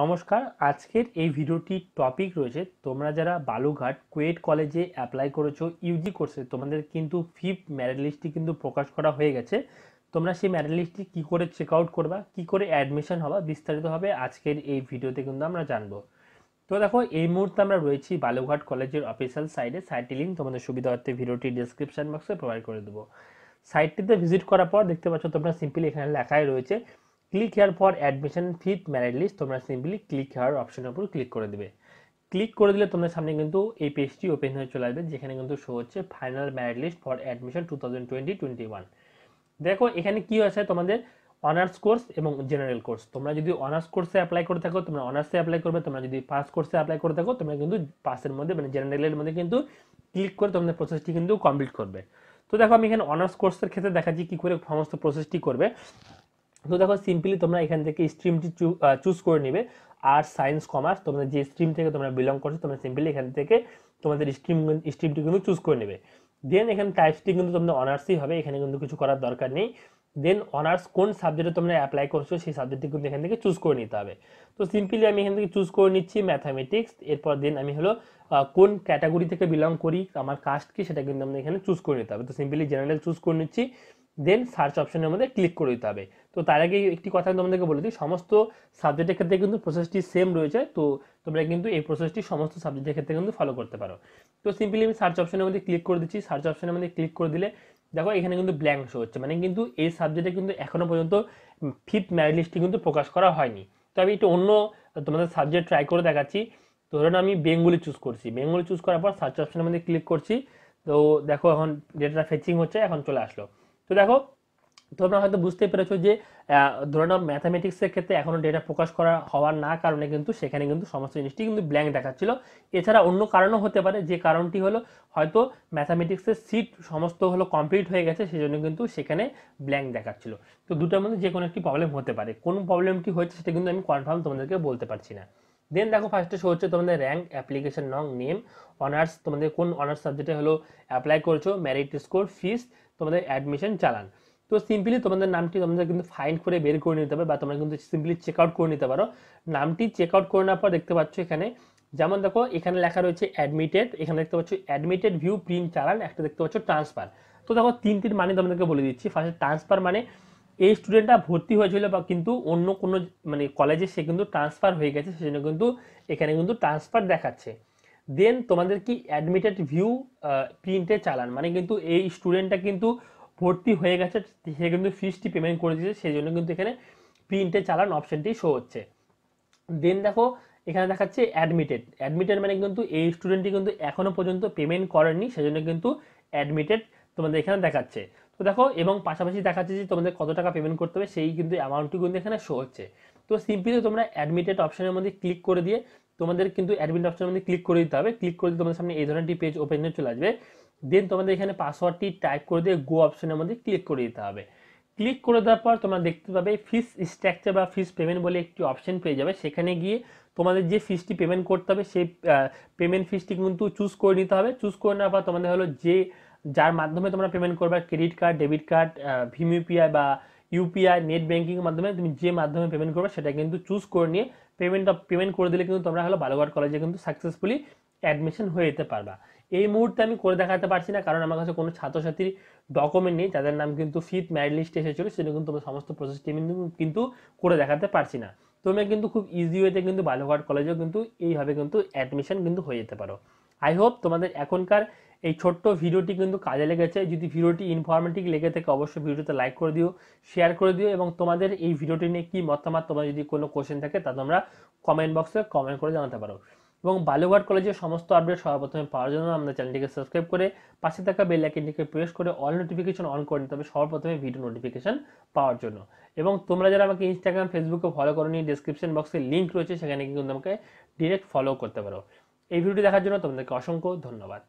নমস্কার আজকের এই ভিডিওটির টপিক রয়েছে তোমরা যারা বালুঘাট কুয়েট কলেজে অ্যাপ্লাই করেছো ইউজি কোর্সে তোমাদের কিন্তু ফিফ ম্যারিট লিস্টটি কিন্তু প্রকাশ করা হয়ে গেছে তোমরা সেই ম্যারিট লিস্টটি কী করে চেক আউট করবা কী করে অ্যাডমিশন হবা বিস্তারিতভাবে আজকের এই ভিডিওতে কিন্তু আমরা জানবো তো দেখো এই মুহূর্তে আমরা রয়েছি বালুঘাট কলেজের অফিসিয়াল সাইটে সাইটটি লিঙ্ক তোমাদের সুবিধার্থে ভিডিওটি ডিসক্রিপশান বক্সে প্রোভাইড করে দেবো সাইটটিতে ভিজিট করার পর দেখতে পাচ্ছ তোমরা সিম্পলি এখানে লেখাই রয়েছে click here for admission fifth merit list তোমরা সিম্পলি ক্লিক হেয়ার অপশনের উপর ক্লিক করে দেবে ক্লিক করে দিলে তোমাদের সামনে কিন্তু এই পেজটি ওপেন হয়ে চলে আসবে যেখানে কিন্তু শো হচ্ছে final merit list for admission two thousand twenty twenty one দেখো এখানে কী আছে তোমাদের অনার্স কোর্স এবং জেনারেল কোর্স তোমরা যদি অনার্স কোর্সে অ্যাপ্লাই করে থাকো তোমরা অনার্সে অ্যাপ্লাই করবে তোমরা যদি পাস কোর্সে অ্যাপ্লাই করে থাকো তোমরা কিন্তু পাসের মধ্যে মানে জেনারেলের মধ্যে কিন্তু ক্লিক করে তোমাদের প্রসেসটি কিন্তু কমপ্লিট করবে তো দেখো আমি এখানে অনার্স কোর্সের ক্ষেত্রে দেখাচ্ছি কী করে সমস্ত প্রসেসটি করবে তো দেখো সিম্পলি তোমরা এখান থেকে স্ট্রিমটি চুজ করে নেবে আর সায়েন্স কমার্স তোমরা যে স্ট্রিম থেকে তোমরা বিলং করছো তোমরা সিম্পলি এখান থেকে তোমাদের স্ট্রিম স্ট্রিমটি কিন্তু চুজ করে নেবে দেন এখানে টাইপসটি কিন্তু তোমাদের অনার্সই হবে এখানে কিন্তু কিছু করার দরকার নেই দেন অনার্স কোন সাবজেক্টে তোমরা অ্যাপ্লাই করছো সেই সাবজেক্টটি কিন্তু এখান থেকে চুজ করে নিতে হবে তো সিম্পলি আমি এখান থেকে চুজ করে নিচ্ছি ম্যাথামেটিক্স এরপর দেন আমি হলো কোন ক্যাটাগরি থেকে বিলং করি আমার কাস্ট কি সেটা কিন্তু আমাদের এখানে চুজ করে নিতে হবে তো সিম্পলি জেনারেল চুজ করে নিচ্ছি দেন সার্চ অপশনের আমাদের ক্লিক করে দিতে হবে তো তার আগে একটি কথা আমি তোমাদেরকে বলে দিই সমস্ত সাবজেক্টের ক্ষেত্রে কিন্তু প্রসেসটি সেম রয়েছে তো তোমরা কিন্তু এই প্রসেসটি সমস্ত সাবজেক্টের ক্ষেত্রে কিন্তু ফলো করতে পারো তো সিম্পলি আমি সার্চ অপশনের মধ্যে ক্লিক করে দিচ্ছি সার্চ অপশনের মধ্যে ক্লিক করে দিলে দেখো এখানে কিন্তু ব্ল্যাঙ্ক শো হচ্ছে মানে কিন্তু এই সাবজেক্টে কিন্তু এখনও পর্যন্ত ফিফথ ম্যারিট লিস্টটি কিন্তু প্রকাশ করা হয়নি তো আমি একটু অন্য তোমাদের সাবজেক্ট ট্রাই করে দেখাচ্ছি ধরুন আমি বেঙ্গলি চুজ করছি বেঙ্গলি চুজ করার পর সার্চ অপশনের মধ্যে ক্লিক করছি তো দেখো এখন ডেটাটা ফেচিং হচ্ছে এখন চলে আসলো তো দেখো তোমরা হয়তো বুঝতে পেরেছো যে ধরে নাও ম্যাথামেটিক্সের ক্ষেত্রে এখনও ডেটা প্রকাশ করা হওয়ার না কারণে কিন্তু সেখানে কিন্তু সমস্ত জিনিসটি কিন্তু ব্ল্যাঙ্ক দেখাচ্ছিল এছাড়া অন্য কারণও হতে পারে যে কারণটি হলো হয়তো ম্যাথামেটিক্সের সিট সমস্ত হলো কমপ্লিট হয়ে গেছে সেজন্য কিন্তু সেখানে ব্ল্যাঙ্ক দেখাচ্ছিল তো দুটোর মধ্যে যে কোনো একটি প্রবলেম হতে পারে কোন প্রবলেমটি হয়েছে সেটা কিন্তু আমি কনফার্ম তোমাদেরকে বলতে পারছি না দেন দেখো ফার্স্টে শো হচ্ছে তোমাদের র্যাঙ্ক অ্যাপ্লিকেশন নং নেম অনার্স তোমাদের কোন অনার্স সাবজেক্টে হলো অ্যাপ্লাই করছো ম্যারিট স্কোর ফিস তোমাদের অ্যাডমিশন চালান তো সিম্পলি তোমাদের নামটি তোমাদের কিন্তু ফাইন করে বের করে নিতে হবে বা তোমরা কিন্তু সিম্পলি চেক আউট করে নিতে পারো নামটি চেক আউট করে নেওয়ার পর দেখতে পাচ্ছ এখানে যেমন দেখো এখানে লেখা রয়েছে অ্যাডমিটেড এখানে দেখতে পাচ্ছ অ্যাডমিটেড ভিউ প্রিন্ট চালান একটা দেখতে পাচ্ছ ট্রান্সফার তো দেখো তিনটির মানে তোমাদেরকে বলে দিচ্ছি ফার্স্টে ট্রান্সফার মানে এই স্টুডেন্টটা ভর্তি হয়েছিল বা কিন্তু অন্য কোনো মানে কলেজে সে কিন্তু ট্রান্সফার হয়ে গেছে সেজন্য কিন্তু এখানে কিন্তু ট্রান্সফার দেখাচ্ছে দেন তোমাদের কি অ্যাডমিটেড ভিউ প্রিন্টে চালান মানে কিন্তু এই স্টুডেন্টটা কিন্তু ভর্তি হয়ে গেছে সে কিন্তু ফিসটি পেমেন্ট করে দিয়েছে সেই জন্য কিন্তু এখানে প্রিন্টে চালান অপশানটি শো হচ্ছে দেন দেখো এখানে দেখাচ্ছে অ্যাডমিটেড অ্যাডমিটেড মানে কিন্তু এই স্টুডেন্টটি কিন্তু এখনও পর্যন্ত পেমেন্ট করেনি সেজন্য কিন্তু অ্যাডমিটেড তোমাদের এখানে দেখাচ্ছে তো দেখো এবং পাশাপাশি দেখাচ্ছে যে তোমাদের কত টাকা পেমেন্ট করতে হবে সেই কিন্তু অ্যামাউন্টটি কিন্তু এখানে শো হচ্ছে তো সিম্পলি তোমরা অ্যাডমিটেড অপশানের মধ্যে ক্লিক করে দিয়ে তোমাদের কিন্তু অ্যাডমিন অপশনের মধ্যে ক্লিক করে দিতে হবে ক্লিক করে দিলে তোমাদের সামনে এই ধরনের পেজ ওপেন হয়ে চলে আসবে দেন তোমাদের এখানে পাসওয়ার্ডটি টাইপ করে দিয়ে গো অপশনের মধ্যে ক্লিক করে দিতে হবে ক্লিক করে দেওয়ার পর তোমরা দেখতে পাবে ফিস স্ট্রাকচার বা ফিস পেমেন্ট বলে একটি অপশন পেয়ে যাবে সেখানে গিয়ে তোমাদের যে ফিসটি পেমেন্ট করতে হবে সেই পেমেন্ট ফিসটি কিন্তু চুজ করে নিতে হবে চুজ করে নেওয়ার পর তোমাদের হলো যে যার মাধ্যমে তোমরা পেমেন্ট করবে ক্রেডিট কার্ড ডেবিট কার্ড ভিম ইউপিআই বা ইউপিআই নেট ব্যাঙ্কিংয়ের মাধ্যমে তুমি যে মাধ্যমে পেমেন্ট করবে সেটা কিন্তু চুজ করে নিয়ে পেমেন্টটা পেমেন্ট করে দিলে কিন্তু তোমরা হলো বালুঘাট কলেজে কিন্তু সাকসেসফুলি অ্যাডমিশন হয়ে যেতে পারবা এই মুহূর্তে আমি করে দেখাতে পারছি না কারণ আমার কাছে কোনো ছাত্রছাত্রীর ডকুমেন্ট নেই যাদের নাম কিন্তু ফিট ম্যারিড লিস্টে এসেছিলো সেটা কিন্তু তোমার সমস্ত প্রসেস কিন্তু কিন্তু করে দেখাতে পারছি না তোমরা কিন্তু খুব ইজি ওয়েতে কিন্তু বালুঘাট কলেজেও কিন্তু এইভাবে কিন্তু অ্যাডমিশন কিন্তু হয়ে যেতে পারো আই হোপ তোমাদের এখনকার এই ছোট্ট ভিডিওটি কিন্তু কাজে লেগেছে যদি ভিডিওটি ইনফরমেটিভ লেগে থাকে অবশ্যই ভিডিওতে লাইক করে দিও শেয়ার করে দিও এবং তোমাদের এই ভিডিওটি নিয়ে কী মতামত তোমার যদি কোনো কোয়েশ্চেন থাকে তা তোমরা কমেন্ট বক্সে কমেন্ট করে জানাতে পারো এবং বালুঘাট কলেজের সমস্ত আপডেট সর্বপ্রথমে পাওয়ার জন্য আমাদের চ্যানেলটিকে সাবস্ক্রাইব করে পাশে থাকা বেল আইকনটিকে প্রেস করে অল নোটিফিকেশন অন করে নিতে হবে সর্বপ্রথমে ভিডিও নোটিফিকেশন পাওয়ার জন্য এবং তোমরা যারা আমাকে ইনস্টাগ্রাম ফেসবুকে ফলো করো নি ডিসক্রিপশন বক্সে লিঙ্ক রয়েছে সেখানে কিন্তু আমাকে ডিরেক্ট ফলো করতে পারো এই ভিডিওটি দেখার জন্য তোমাদেরকে অসংখ্য ধন্যবাদ